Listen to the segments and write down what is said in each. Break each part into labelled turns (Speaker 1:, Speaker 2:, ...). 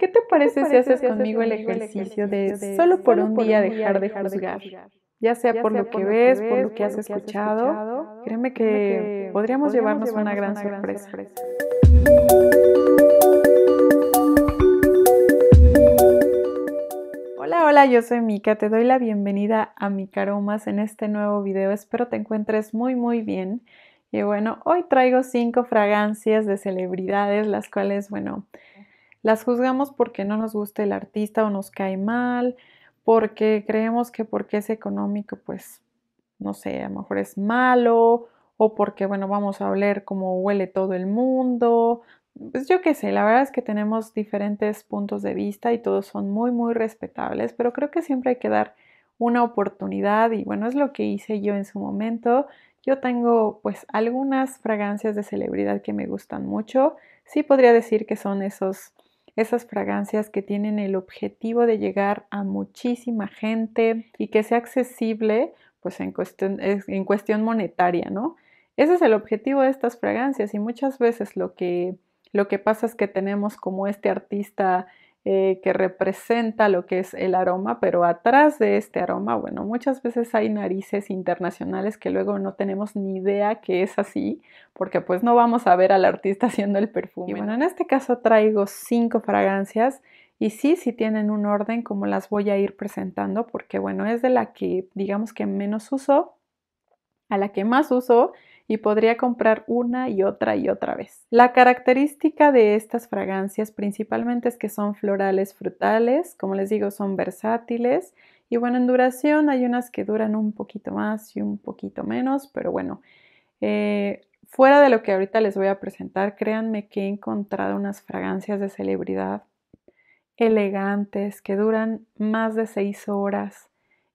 Speaker 1: ¿Qué te parece, si haces, conmigo, el ejercicio, de, solo por un, día, dejar de juzgar? Ya sea por lo que ves, por lo que has, escuchado, créeme que, podríamos, llevarnos, una gran, sorpresa. Hola, hola, yo soy Mika, te doy la bienvenida a Micaromas en este nuevo video, espero te encuentres muy muy bien. Y bueno, hoy traigo cinco fragancias de celebridades, las cuales, bueno, las juzgamos porque no nos gusta el artista o nos cae mal, porque creemos que porque es económico, pues, no sé, a lo mejor es malo, o porque, bueno, vamos a oler como huele todo el mundo. Pues yo qué sé, la verdad es que tenemos diferentes puntos de vista y todos son muy, muy respetables, pero creo que siempre hay que dar una oportunidad y bueno, es lo que hice yo en su momento. Yo tengo pues algunas fragancias de celebridad que me gustan mucho. Sí podría decir que son esos esas fragancias que tienen el objetivo de llegar a muchísima gente y que sea accesible pues en cuestión, en cuestión monetaria, ¿no? Ese es el objetivo de estas fragancias y muchas veces lo que, lo que pasa es que tenemos como este artista eh, que representa lo que es el aroma, pero atrás de este aroma, bueno, muchas veces hay narices internacionales que luego no tenemos ni idea que es así, porque pues no vamos a ver al artista haciendo el perfume. Y bueno, en este caso traigo cinco fragancias. Y sí, si tienen un orden como las voy a ir presentando, porque bueno, es de la que digamos que menos uso, a la que más uso y podría comprar una y otra y otra vez. La característica de estas fragancias principalmente es que son florales frutales, como les digo, son versátiles y bueno, en duración hay unas que duran un poquito más y un poquito menos, pero bueno, eh, fuera de lo que ahorita les voy a presentar, créanme que he encontrado unas fragancias de celebridad elegantes que duran más de seis horas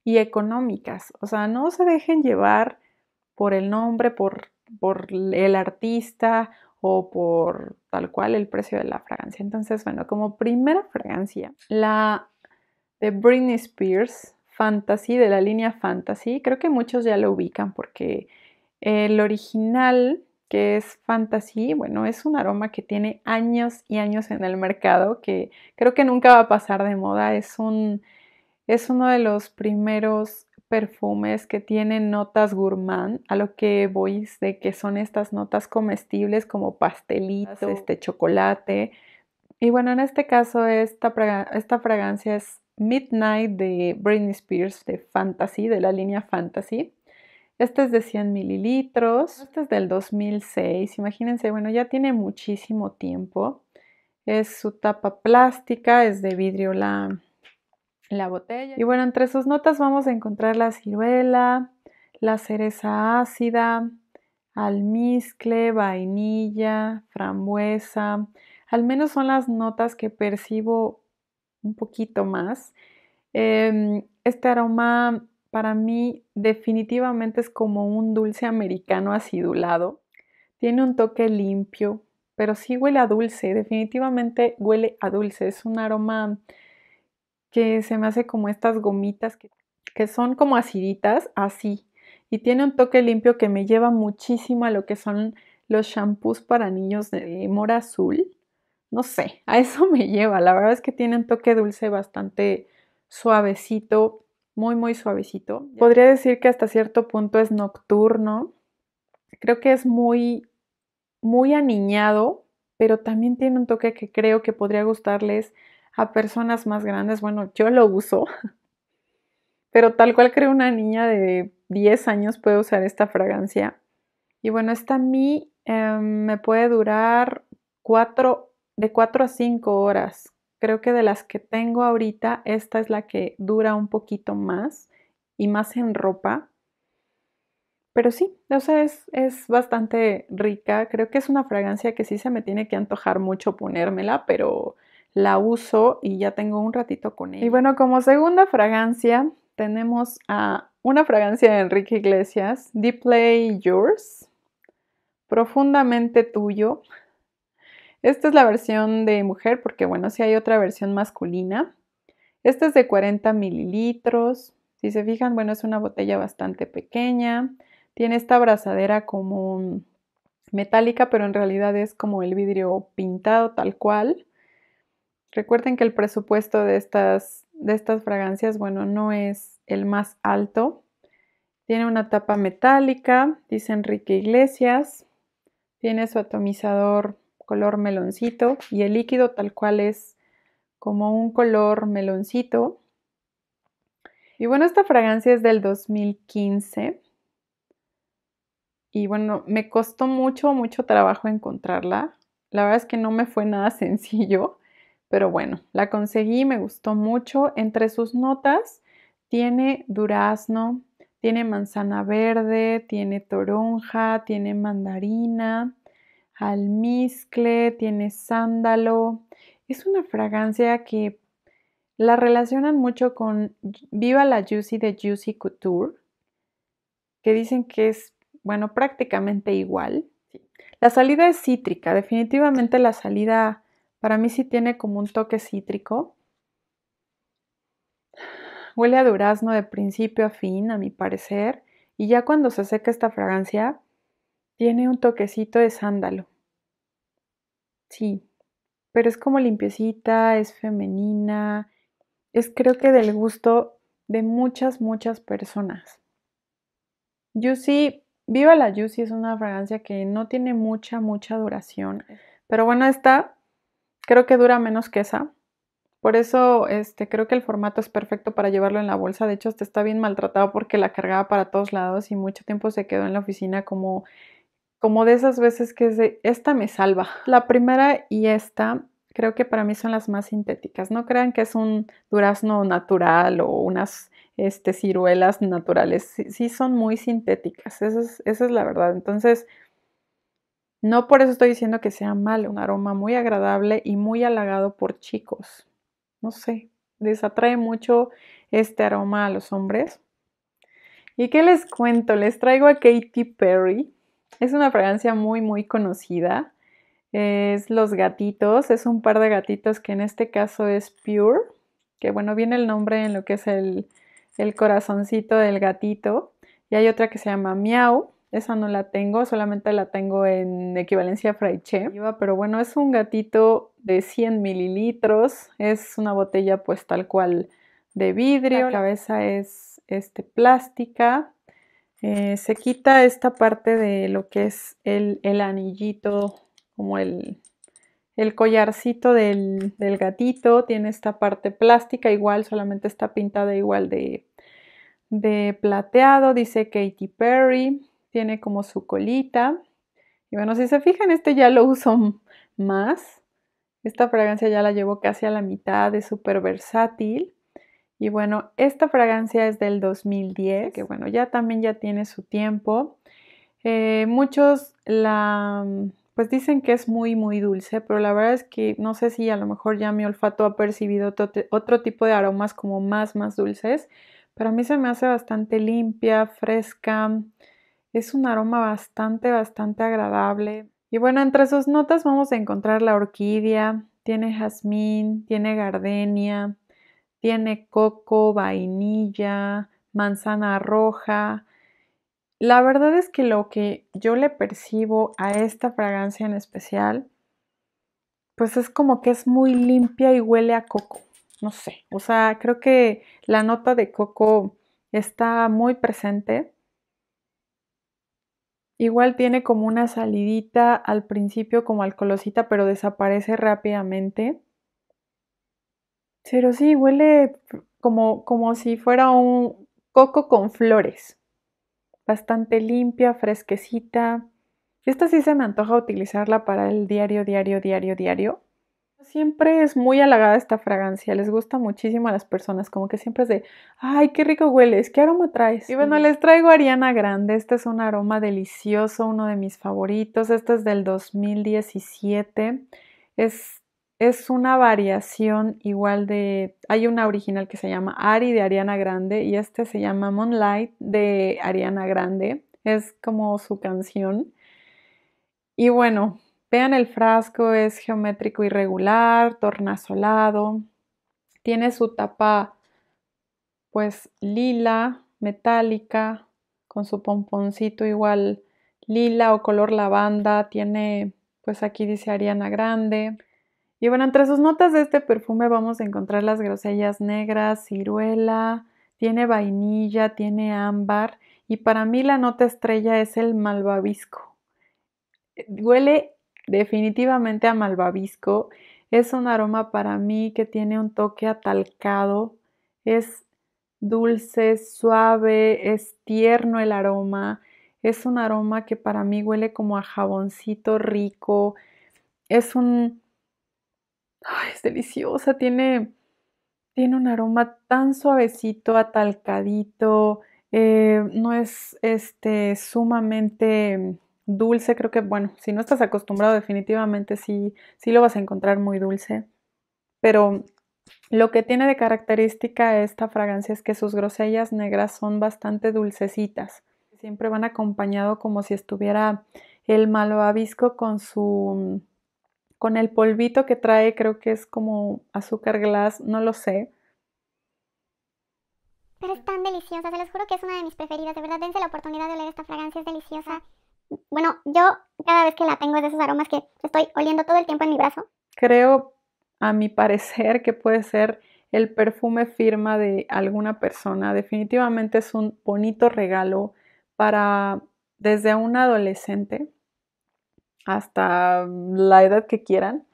Speaker 1: y económicas. O sea, no se dejen llevar por el nombre, por, por el artista o por tal cual el precio de la fragancia. Entonces, bueno, como primera fragancia, la de Britney Spears, Fantasy, de la línea Fantasy, creo que muchos ya lo ubican porque el original, que es Fantasy, bueno, es un aroma que tiene años y años en el mercado, que creo que nunca va a pasar de moda, es un... Es uno de los primeros perfumes que tienen notas gourmand, a lo que voy de que son estas notas comestibles como pastelitos, este chocolate. Y bueno, en este caso esta, esta fragancia es Midnight de Britney Spears de Fantasy, de la línea Fantasy. Este es de 100 mililitros, este es del 2006, imagínense, bueno, ya tiene muchísimo tiempo. Es su tapa plástica, es de vidrio la, la botella. Y bueno, entre sus notas vamos a encontrar la ciruela, la cereza ácida, almizcle, vainilla, frambuesa. Al menos son las notas que percibo un poquito más. Em, este aroma para mí definitivamente es como un dulce americano acidulado. Tiene un toque limpio, pero sí huele a dulce. Definitivamente huele a dulce. Es un aroma que se me hace como estas gomitas que, que son como aciditas, así. Y tiene un toque limpio que me lleva muchísimo a lo que son los shampoos para niños de mora azul. No sé, a eso me lleva. La verdad es que tiene un toque dulce bastante suavecito, muy, muy suavecito. Podría decir que hasta cierto punto es nocturno. Creo que es muy, muy aniñado, pero también tiene un toque que creo que podría gustarles a personas más grandes. Bueno, yo lo uso, pero tal cual creo una niña de 10 años puede usar esta fragancia. Y bueno, esta a mí em, me puede durar cuatro, de 4 a 5 horas. Creo que de las que tengo ahorita, esta es la que dura un poquito más y más en ropa. Pero sí, o sea, es, es, bastante rica. Creo que es una fragancia que sí se me tiene que antojar mucho ponérmela, pero la uso y ya tengo un ratito con ella. Y bueno, como segunda fragancia tenemos a una fragancia de Enrique Iglesias, Deeply Yours, Profundamente Tuyo. Esta es la versión de mujer porque bueno, si hay otra versión masculina. Esta es de 40 mililitros. Si se fijan, bueno, es una botella bastante pequeña. Tiene esta abrazadera como metálica, pero en realidad es como el vidrio pintado tal cual. Recuerden que el presupuesto de estas, de estas fragancias, bueno, no es el más alto. Tiene una tapa metálica, dice Enrique Iglesias. Tiene su atomizador color meloncito y el líquido tal cual es como un color meloncito. Y bueno, esta fragancia es del 2015. Y bueno, me costó mucho, mucho trabajo encontrarla. La verdad es que no me fue nada sencillo. Pero bueno, la conseguí, me gustó mucho. Entre sus notas tiene durazno, tiene manzana verde, tiene toronja, tiene mandarina, almizcle, tiene sándalo. Es una fragancia que la relacionan mucho con Viva la Juicy de Juicy Couture, que dicen que es, bueno, prácticamente igual. La salida es cítrica, definitivamente la salida para mí sí tiene como un toque cítrico. Huele a durazno de principio a fin, a mi parecer, y ya cuando se seca esta fragancia, tiene un toquecito de sándalo. Sí, pero es como limpiecita, es femenina, es creo que del gusto de muchas, muchas personas. Juicy, Viva la Juicy es una fragancia que no tiene mucha, mucha duración, pero bueno, está. Creo que dura menos que esa. Por eso este, creo que el formato es perfecto para llevarlo en la bolsa. De hecho, este está bien maltratado porque la cargaba para todos lados y mucho tiempo se quedó en la oficina como, como de esas veces que es de, esta me salva. La primera y esta creo que para mí son las más sintéticas. No crean que es un durazno natural o unas este, ciruelas naturales. Sí, son muy sintéticas, es, esa es la verdad. Entonces, no por eso estoy diciendo que sea malo, un aroma muy agradable y muy halagado por chicos. No sé, les atrae mucho este aroma a los hombres. ¿Y qué les cuento? Les traigo a Katy Perry. Es una fragancia muy, muy conocida. Es los gatitos, es un par de gatitos que en este caso es Pure, que bueno, viene el nombre en lo que es el, el corazoncito del gatito. Y hay otra que se llama Miau, esa no la tengo, solamente la tengo en equivalencia fraiche. Pero bueno, es un gatito de 100 mililitros. Es una botella pues tal cual de vidrio. La cabeza es este, plástica. Eh, se quita esta parte de lo que es el, anillito, como el, collarcito del, gatito. Tiene esta parte plástica igual, solamente está pintada igual de, de plateado. Dice Katy Perry tiene como su colita. Y bueno, si se fijan, este ya lo uso más. Esta fragancia ya la llevo casi a la mitad, es súper versátil. Y bueno, esta fragancia es del 2010, que bueno, ya también ya tiene su tiempo. Eh, muchos la, mm, pues dicen que es muy, muy dulce, pero la verdad es que no sé si a lo mejor ya mi olfato ha percibido otro tipo de aromas como más, más dulces, pero a mí se me hace bastante limpia, fresca, es un aroma bastante, bastante agradable. Y bueno, entre sus notas vamos a encontrar la orquídea, tiene jazmín, tiene gardenia, tiene coco, vainilla, manzana roja. La verdad es que lo que yo le percibo a esta fragancia en especial, pues es como que es muy limpia y huele a coco. No sé, o sea, creo que la nota de coco está muy presente. Igual tiene como una salidita al principio como alcolosita, pero desaparece rápidamente. Pero sí, huele como, como si fuera un coco con flores. Bastante limpia, fresquecita. Esta sí se me antoja utilizarla para el diario, diario, diario, diario. Siempre es muy halagada esta fragancia, les gusta muchísimo a las personas, como que siempre es de, ay, qué rico hueles, qué aroma traes. Y bueno, les traigo Ariana Grande, este es un aroma delicioso, uno de mis favoritos, este es del 2017, es, es una variación igual de, hay una original que se llama Ari de Ariana Grande y este se llama Moonlight de Ariana Grande, es como su canción. Y bueno, Vean el frasco, es geométrico irregular, tornasolado, tiene su tapa pues lila, metálica, con su pomponcito igual lila o color lavanda, tiene pues aquí dice Ariana Grande. Y bueno, entre sus notas de este perfume vamos a encontrar las grosellas negras, ciruela, tiene vainilla, tiene ámbar y para mí la nota estrella es el malvavisco. Huele definitivamente a malvavisco. Es un aroma para mí que tiene un toque atalcado, es dulce, suave, es tierno el aroma, es un aroma que para mí huele como a jaboncito rico, es un... Ay, es deliciosa, tiene, tiene un aroma tan suavecito, atalcadito, eh, no es este, sumamente dulce, creo que, bueno, si no estás acostumbrado definitivamente sí, sí lo vas a encontrar muy dulce, pero lo que tiene de característica esta fragancia es que sus grosellas negras son bastante dulcecitas, siempre van acompañado como si estuviera el malvavisco con su con el polvito que trae, creo que es como azúcar glass, no lo sé. Pero es tan deliciosa, se los juro que es una de mis preferidas, de verdad dense la oportunidad de oler esta fragancia, es deliciosa. Bueno, yo cada vez que la tengo es de esos aromas que estoy oliendo todo el tiempo en mi brazo. Creo, a mi parecer, que puede ser el perfume firma de alguna persona. Definitivamente es un bonito regalo para desde un adolescente hasta la edad que quieran.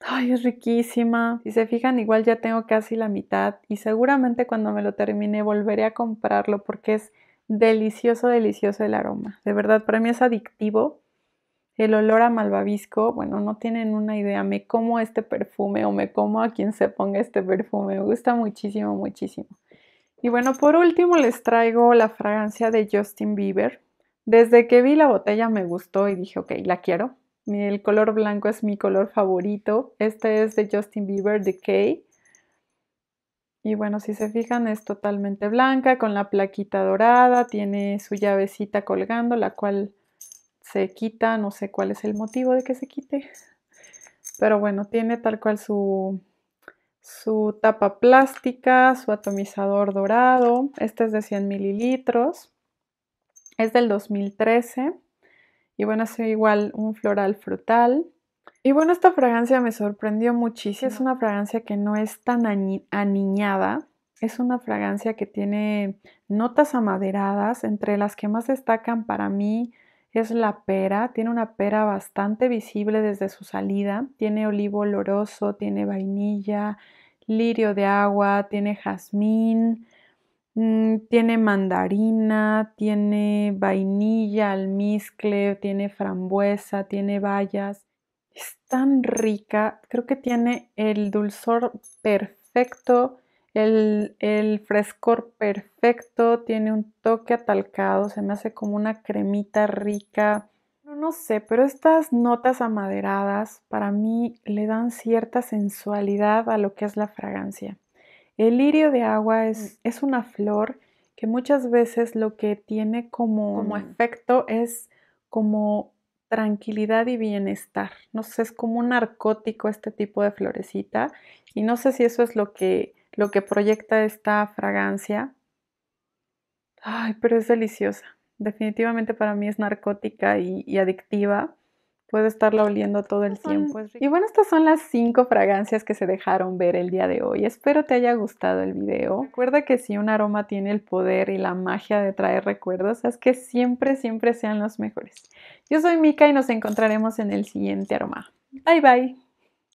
Speaker 1: Ay, es riquísima. Si se fijan, igual ya tengo casi la mitad y seguramente cuando me lo termine volveré a comprarlo porque es delicioso, delicioso el aroma. De verdad, para mí es adictivo. El olor a malvavisco, bueno, no tienen una idea. Me como este perfume o me como a quien se ponga este perfume. Me gusta muchísimo, muchísimo. Y bueno, por último les traigo la fragancia de Justin Bieber. Desde que vi la botella me gustó y dije, ok, la quiero. El color blanco es mi color favorito. Este es de Justin Bieber Decay. Y bueno, si se fijan, es totalmente blanca, con la plaquita dorada, tiene su llavecita colgando, la cual se quita, no sé cuál es el motivo de que se quite. Pero bueno, tiene tal cual su, su tapa plástica, su atomizador dorado. Este es de 100 mililitros. Es del 2013. Y bueno, es igual un floral frutal. Y bueno, esta fragancia me sorprendió muchísimo. Es una fragancia que no es tan aniñada. Es una fragancia que tiene notas amaderadas, entre las que más destacan para mí es la pera, tiene una pera bastante visible desde su salida, tiene olivo oloroso, tiene vainilla, lirio de agua, tiene jazmín, mm, tiene mandarina, tiene vainilla, almizcle, tiene frambuesa, tiene bayas. Es tan rica, creo que tiene el dulzor perfecto, el, frescor perfecto, tiene un toque atalcado, se me hace como una cremita rica. No, sé, pero estas notas amaderadas para mí le dan cierta sensualidad a lo que es la fragancia. El lirio de agua mm. es, es una flor que muchas veces lo que tiene como, como efecto es como tranquilidad y bienestar. No sé, es como un narcótico este tipo de florecita y no sé si eso es lo que, lo que proyecta esta fragancia. Ay, pero es deliciosa. Definitivamente para mí es narcótica y, y adictiva. Puedo estarla oliendo todo el tiempo. Pues y bueno, estas son las cinco fragancias que se dejaron ver el día de hoy. Espero te haya gustado el video. Recuerda que si un aroma tiene el poder y la magia de traer recuerdos, es que siempre, siempre sean los mejores. Yo soy Mika y nos encontraremos en el siguiente aroma. Bye bye.